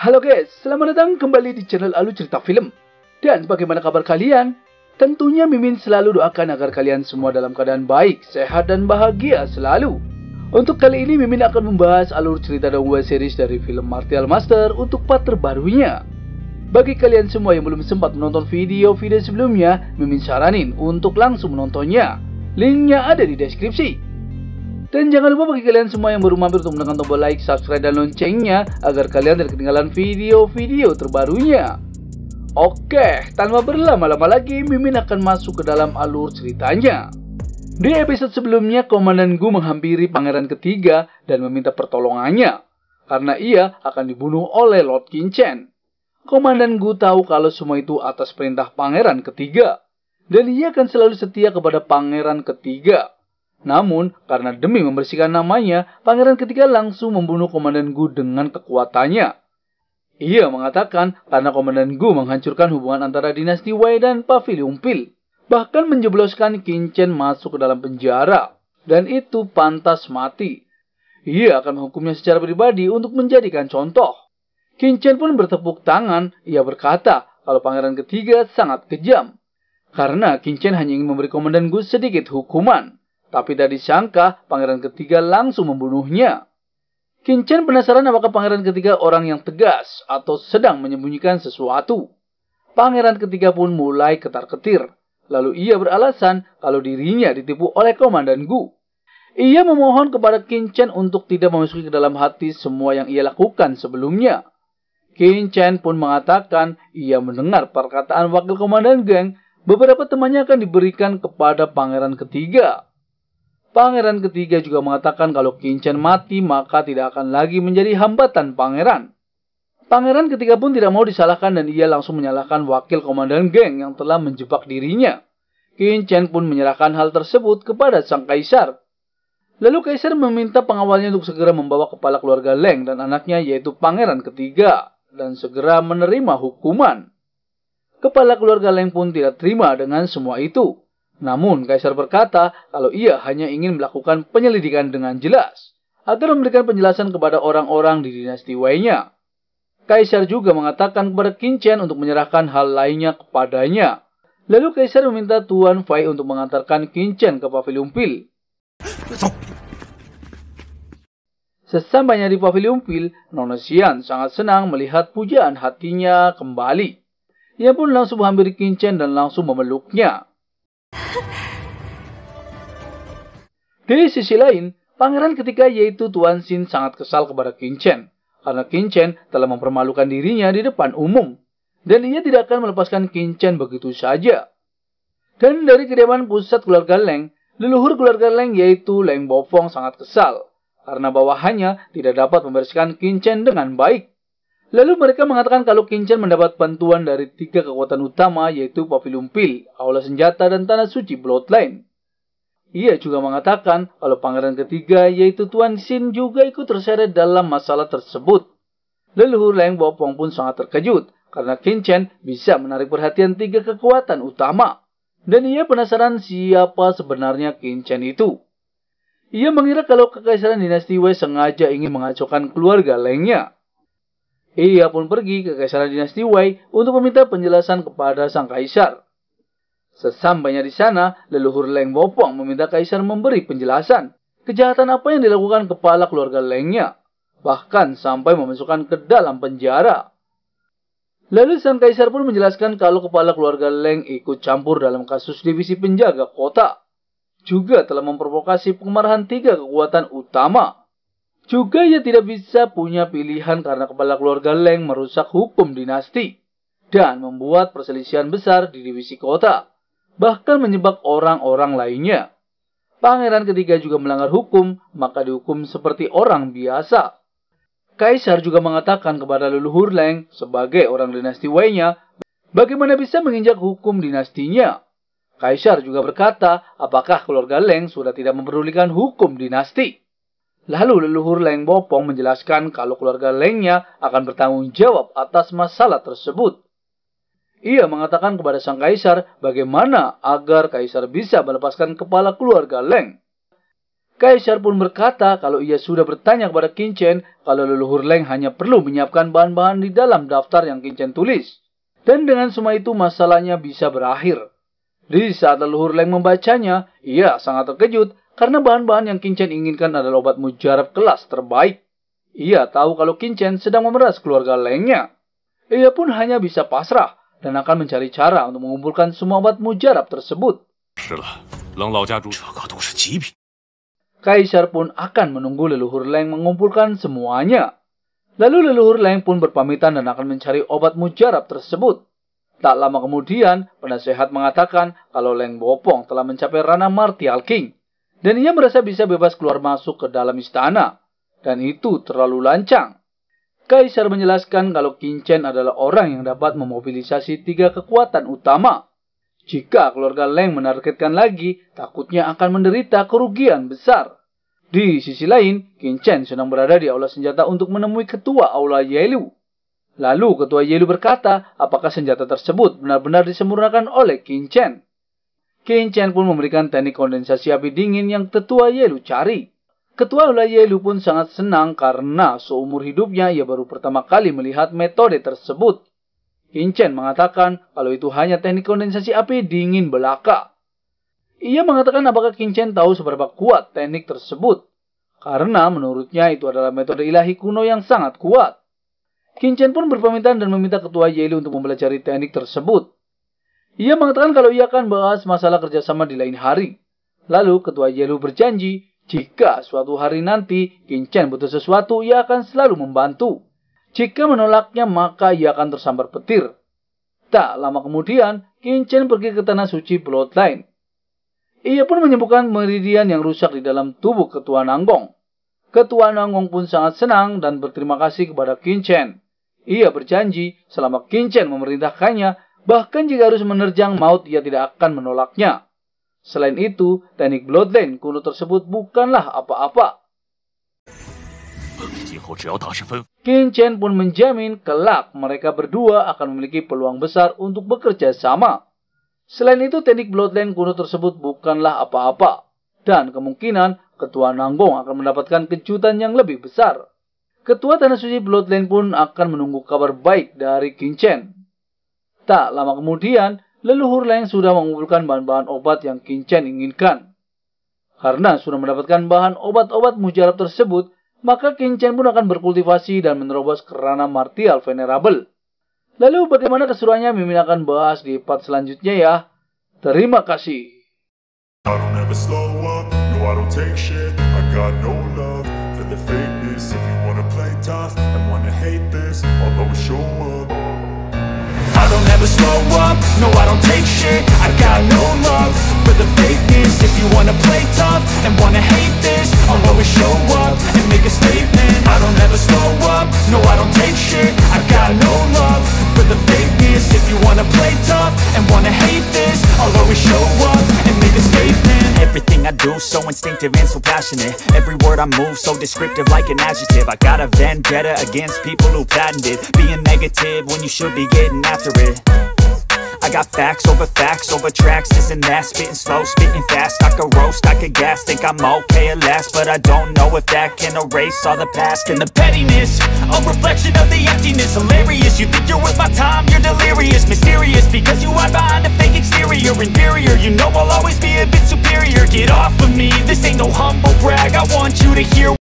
Halo guys, selamat datang kembali di channel Alu Cerita Film. Dan bagaimana kabar kalian? Tentunya Mimin selalu doakan agar kalian semua dalam keadaan baik, sehat, dan bahagia selalu. Untuk kali ini Mimin akan membahas alur cerita dan web series dari film Martial Master untuk part terbarunya. Bagi kalian semua yang belum sempat menonton video-video sebelumnya, Mimin saranin untuk langsung menontonnya. Linknya ada di deskripsi. Dan jangan lupa bagi kalian semua yang baru mampir untuk menekan tombol like, subscribe, dan loncengnya agar kalian tidak ketinggalan video-video terbarunya. Oke, tanpa berlama-lama lagi, Mimin akan masuk ke dalam alur ceritanya. Di episode sebelumnya, Komandan Gu menghampiri pangeran ketiga dan meminta pertolongannya, karena ia akan dibunuh oleh Lord Kinchen. Komandan Gu tahu kalau semua itu atas perintah pangeran ketiga, dan ia akan selalu setia kepada pangeran ketiga. Namun, karena demi membersihkan namanya, pangeran ketiga langsung membunuh Komandan Gu dengan kekuatannya. Ia mengatakan karena Komandan Gu menghancurkan hubungan antara dinasti Wei dan Pavilion Pil, bahkan menjebloskan Chen masuk ke dalam penjara, dan itu pantas mati. Ia akan menghukumnya secara pribadi untuk menjadikan contoh. Chen pun bertepuk tangan, ia berkata kalau pangeran ketiga sangat kejam. Karena Chen hanya ingin memberi Komandan Gu sedikit hukuman. Tapi dari sangka, pangeran ketiga langsung membunuhnya. Kinchen penasaran apakah pangeran ketiga orang yang tegas atau sedang menyembunyikan sesuatu. Pangeran ketiga pun mulai ketar-ketir. Lalu ia beralasan kalau dirinya ditipu oleh Komandan Gu. Ia memohon kepada Kinchen untuk tidak memasuki ke dalam hati semua yang ia lakukan sebelumnya. Kinchen pun mengatakan ia mendengar perkataan wakil komandan geng beberapa temannya akan diberikan kepada pangeran ketiga. Pangeran ketiga juga mengatakan kalau Kinchen mati maka tidak akan lagi menjadi hambatan pangeran. Pangeran ketiga pun tidak mau disalahkan dan ia langsung menyalahkan wakil komandan geng yang telah menjebak dirinya. Kinchen pun menyerahkan hal tersebut kepada sang kaisar. Lalu kaisar meminta pengawalnya untuk segera membawa kepala keluarga Leng dan anaknya yaitu pangeran ketiga dan segera menerima hukuman. Kepala keluarga Leng pun tidak terima dengan semua itu. Namun, Kaisar berkata kalau ia hanya ingin melakukan penyelidikan dengan jelas agar memberikan penjelasan kepada orang-orang di dinasti Wei-nya. Kaisar juga mengatakan kepada Kinchen untuk menyerahkan hal lainnya kepadanya. Lalu Kaisar meminta Tuan Fai untuk mengantarkan Kinchen ke Pavilion Pil. Sesampainya di Pavilion Pil, Nona Xian sangat senang melihat pujaan hatinya kembali. Ia pun langsung menghampiri Kinchen dan langsung memeluknya. Di sisi lain, pangeran ketika yaitu Tuan Xin sangat kesal kepada Qin Chen karena Qin Chen telah mempermalukan dirinya di depan umum dan ia tidak akan melepaskan Qin Chen begitu saja. Dan dari kediaman pusat keluarga Leng, leluhur keluarga Leng yaitu Leng Bofong sangat kesal karena bawahannya tidak dapat membersihkan Qin Chen dengan baik. Lalu mereka mengatakan kalau Qin Chen mendapat bantuan dari tiga kekuatan utama yaitu Pavilion Pil, Aula Senjata, dan Tanah Suci Bloodline. Ia juga mengatakan kalau pangeran ketiga yaitu Tuan Sin juga ikut terseret dalam masalah tersebut. Leluhur Leng Bopong pun sangat terkejut karena Chen bisa menarik perhatian tiga kekuatan utama. Dan ia penasaran siapa sebenarnya Kincen itu. Ia mengira kalau kekaisaran dinasti Wei sengaja ingin mengacaukan keluarga Lengnya. Ia pun pergi ke kekaisaran dinasti Wei untuk meminta penjelasan kepada sang kaisar. Sesampainya di sana, leluhur Leng Wopong meminta kaisar memberi penjelasan kejahatan apa yang dilakukan kepala keluarga Lengnya, bahkan sampai memasukkan ke dalam penjara. Lalu sang kaisar pun menjelaskan kalau kepala keluarga Leng ikut campur dalam kasus divisi penjaga kota. Juga telah memprovokasi pengemarahan tiga kekuatan utama. Juga ia tidak bisa punya pilihan karena kepala keluarga Leng merusak hukum dinasti dan membuat perselisihan besar di divisi kota bahkan menyebab orang-orang lainnya. Pangeran ketiga juga melanggar hukum, maka dihukum seperti orang biasa. Kaisar juga mengatakan kepada leluhur Leng sebagai orang dinasti Wei-nya, bagaimana bisa menginjak hukum dinastinya. Kaisar juga berkata, apakah keluarga Leng sudah tidak memperdulikan hukum dinasti? Lalu leluhur Leng Bopong menjelaskan kalau keluarga Lengnya akan bertanggung jawab atas masalah tersebut. Ia mengatakan kepada sang kaisar bagaimana agar kaisar bisa melepaskan kepala keluarga Leng. Kaisar pun berkata kalau ia sudah bertanya kepada Kinchen kalau leluhur Leng hanya perlu menyiapkan bahan-bahan di dalam daftar yang Kinchen tulis. Dan dengan semua itu masalahnya bisa berakhir. Di saat leluhur Leng membacanya, ia sangat terkejut karena bahan-bahan yang Kinchen inginkan adalah obat mujarab kelas terbaik. Ia tahu kalau Kinchen sedang memeras keluarga Lengnya. Ia pun hanya bisa pasrah dan akan mencari cara untuk mengumpulkan semua obat mujarab tersebut. Kaisar pun akan menunggu leluhur Leng mengumpulkan semuanya. Lalu leluhur Leng pun berpamitan dan akan mencari obat mujarab tersebut. Tak lama kemudian, penasehat mengatakan kalau Leng Bopong telah mencapai ranah Martial King. Dan ia merasa bisa bebas keluar masuk ke dalam istana. Dan itu terlalu lancang. Kaisar menjelaskan kalau Kincen adalah orang yang dapat memobilisasi tiga kekuatan utama. Jika keluarga Leng menargetkan lagi, takutnya akan menderita kerugian besar. Di sisi lain, Kincen sedang berada di aula senjata untuk menemui ketua aula Yelu. Lalu ketua Yelu berkata, apakah senjata tersebut benar-benar disempurnakan oleh Kincen. Kincen pun memberikan teknik kondensasi api dingin yang Tetua Yelu cari. Ketua Yelu pun sangat senang karena seumur hidupnya ia baru pertama kali melihat metode tersebut. Kinchen mengatakan kalau itu hanya teknik kondensasi api dingin belaka. Ia mengatakan apakah Kinchen tahu seberapa kuat teknik tersebut. Karena menurutnya itu adalah metode ilahi kuno yang sangat kuat. Kinchen pun berpamitan dan meminta ketua Yeli untuk mempelajari teknik tersebut. Ia mengatakan kalau ia akan bahas masalah kerjasama di lain hari. Lalu ketua Yelu berjanji jika suatu hari nanti Kincen butuh sesuatu, ia akan selalu membantu. Jika menolaknya, maka ia akan tersambar petir. Tak lama kemudian, Kincen pergi ke tanah suci Bloodline. Ia pun menyembuhkan meridian yang rusak di dalam tubuh Ketua Nanggong. Ketua Nanggong pun sangat senang dan berterima kasih kepada Kincen. Ia berjanji selama Kincen memerintahkannya, bahkan jika harus menerjang maut ia tidak akan menolaknya. Selain itu, teknik Bloodline kuno tersebut bukanlah apa-apa. Qin Chen pun menjamin kelak mereka berdua akan memiliki peluang besar untuk bekerja sama. Selain itu, teknik Bloodline kuno tersebut bukanlah apa-apa. Dan kemungkinan Ketua Nanggong akan mendapatkan kejutan yang lebih besar. Ketua Tanah Suci Bloodline pun akan menunggu kabar baik dari Qin Chen. Tak lama kemudian, leluhur lain sudah mengumpulkan bahan-bahan obat yang Kincen inginkan. Karena sudah mendapatkan bahan obat-obat mujarab tersebut, maka Kincen pun akan berkultivasi dan menerobos kerana martial venerable. Lalu bagaimana keseruannya Mimin akan bahas di part selanjutnya ya. Terima kasih. show up never slow up, no I don't take shit I got no love for do So instinctive and so passionate Every word I move so descriptive like an adjective I got a vendetta against people who patented Being negative when you should be getting after it I got facts over facts over tracks, this and that. Spitting slow, spitting fast. I could roast, I could gas. Think I'm okay at last, but I don't know if that can erase all the past and the pettiness. A reflection of the emptiness. Hilarious, you think you're worth my time, you're delirious. Mysterious, because you hide behind a fake exterior. Inferior, you know I'll always be a bit superior. Get off of me, this ain't no humble brag. I want you to hear.